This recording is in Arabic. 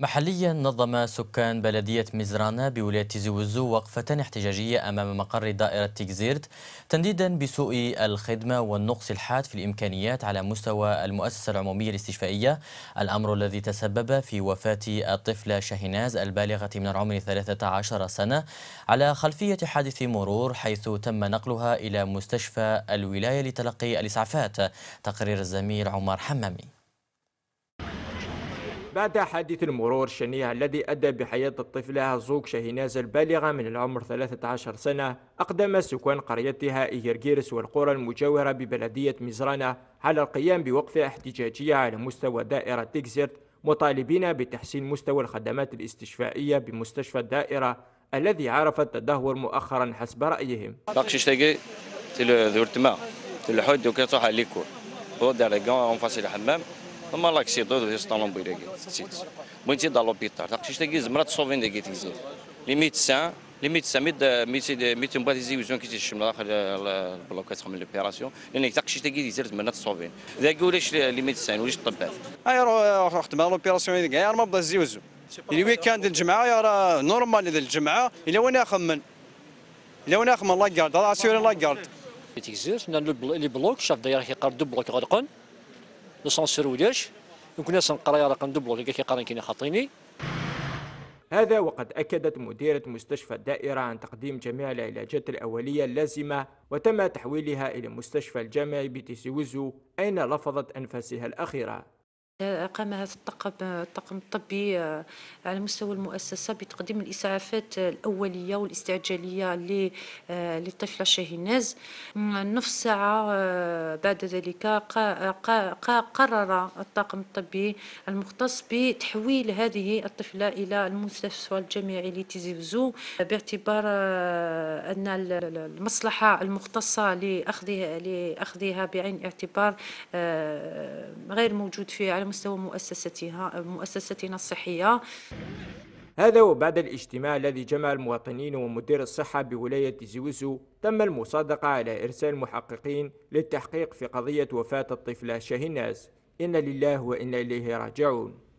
محليا نظم سكان بلدية مزرانة بولاية زوزو وقفة احتجاجية أمام مقر دائرة تيكزيرت تنديدا بسوء الخدمة والنقص الحاد في الإمكانيات على مستوى المؤسسة العمومية الاستشفائية الأمر الذي تسبب في وفاة الطفلة شاهناز البالغة من العمر 13 سنة على خلفية حادث مرور حيث تم نقلها إلى مستشفى الولاية لتلقي الإسعافات تقرير الزميل عمر حمامي بعد حادث المرور الشنيع الذي أدى بحياة الطفلة زوك شهيناز البالغة من العمر 13 سنة أقدم سكان قريتها إيرجيرس والقرى المجاورة ببلدية مزرانة على القيام بوقفة احتجاجية على مستوى دائرة تيكزيرت مطالبين بتحسين مستوى الخدمات الاستشفائية بمستشفى الدائرة الذي عرف التدهور مؤخرا حسب رأيهم مالاكسي دو اسطنبول تيت بغيتي دا لوبيتال تقشيتي زمرات تصوفين ديك تيزيد لي ميدسان لي ميدسان ميد ميد ميد مبا ديزيوزيون كي تيشم داخل البلوكات من لوبيراسيون لان تقشيتي كي زرت من تصوفين ذاك ولاش لي ميدسان ولاش الطباب اي روح خدم لوبيراسيون هذيك غير ما بدا زيوزو الويكاند الجمعه راه نورمال اذا الجمعه الا وانا خمن الا وانا خمن لا كارد راه سيوري لا كارد تيزيرت لي بلوك شاف دايره كيقار دو بلوك غادقن نصنصر ولاش يمكن ناس نقرا رقم دبلو كي كيقرا كينا خاطيني هذا وقد أكدت مديرة مستشفى الدائرة عن تقديم جميع العلاجات الأولية اللازمة وتم تحويلها إلى مستشفى الجامعي وزو أين لفظت أنفاسها الأخيرة قامها الطاقم الطاقم الطبي آه، على مستوى المؤسسه بتقديم الاسعافات الاوليه والاستعجاليه آه، للطفله شاهيناز نصف ساعه آه، بعد ذلك قرر الطاقم الطبي المختص بتحويل هذه الطفله الى المستشفى الجامعي لتيزي وزو باعتبار ان المصلحه المختصه لاخذها لاخذها بعين الاعتبار غير موجود في على مستوى مؤسستها مؤسستنا الصحية هذا وبعد الاجتماع الذي جمع المواطنين ومدير الصحة بولاية زوزو تم المصادقة على إرسال محققين للتحقيق في قضية وفاة الطفلة شاهناز إن لله وإنا إليه راجعون